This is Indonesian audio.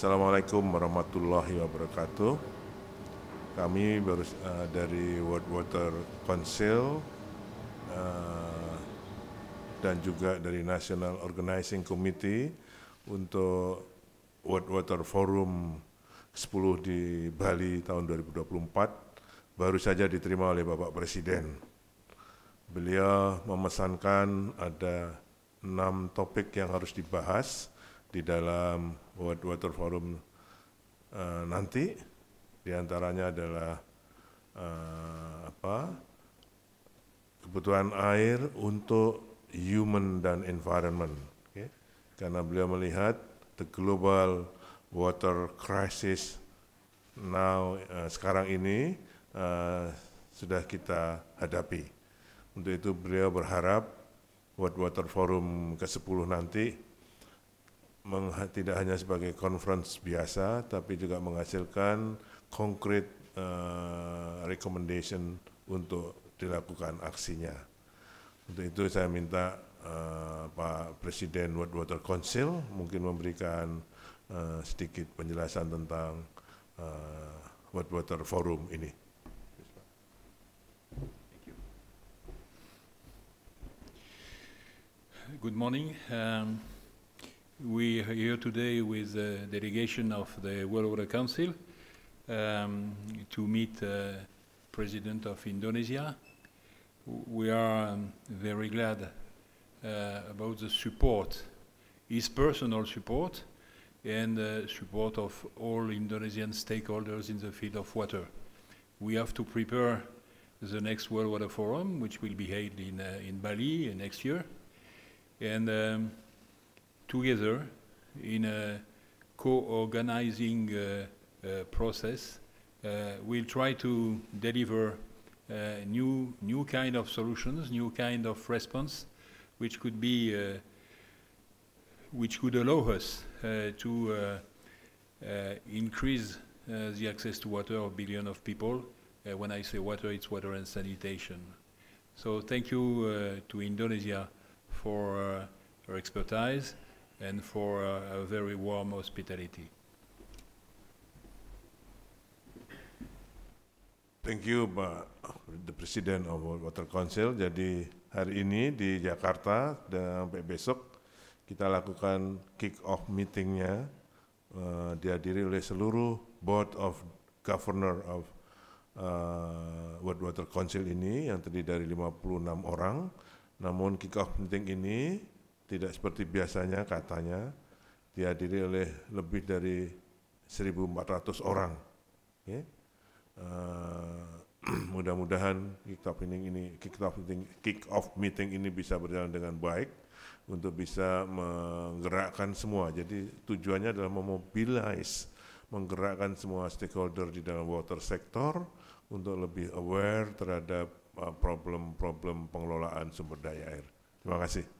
Assalamualaikum warahmatullahi wabarakatuh. Kami baru uh, eh, dari World Water Council uh, dan juga dari National Organizing Committee untuk World Water Forum 10 di Bali tahun 2024 baru saja diterima oleh Bapak Presiden. Beliau memesankan ada enam topik yang harus dibahas di dalam World Water Forum uh, nanti diantaranya adalah uh, apa kebutuhan air untuk human dan environment okay. karena beliau melihat the global water crisis now uh, sekarang ini uh, sudah kita hadapi untuk itu beliau berharap World Water Forum ke-10 nanti tidak hanya sebagai conference biasa, tapi juga menghasilkan konkret uh, recommendation untuk dilakukan aksinya. Untuk itu saya minta uh, Pak Presiden World Water Council mungkin memberikan uh, sedikit penjelasan tentang uh, World Water Forum ini. Good morning. Um, We are here today with a delegation of the World Water Council um, to meet uh, President of Indonesia. We are um, very glad uh, about the support, his personal support, and uh, support of all Indonesian stakeholders in the field of water. We have to prepare the next World Water Forum, which will be held in, uh, in Bali next year. And um, together in a co-organizing uh, uh, process. Uh, we'll try to deliver uh, new, new kind of solutions, new kind of response, which could be, uh, which could allow us to increase the access to water of billion of people. when I say water, it's water and sanitation. So thank you to Indonesia for her expertise. and for uh, a very warm hospitality. Thank you Pak the President of Water Council. Jadi hari ini di Jakarta dan sampai besok kita lakukan kick off meetingnya uh, dihadiri oleh seluruh Board of Governor of uh, World Water Council ini yang terdiri dari 56 orang. Namun kick off meeting ini tidak seperti biasanya katanya dihadiri oleh lebih dari 1.400 orang. Okay. Uh, eh, mudah-mudahan kick off meeting ini kick off meeting kick off meeting ini bisa berjalan dengan baik untuk bisa menggerakkan semua. Jadi tujuannya adalah memobilize, menggerakkan semua stakeholder di dalam water sector untuk lebih aware terhadap eh, problem-problem pengelolaan sumber daya air. Terima kasih.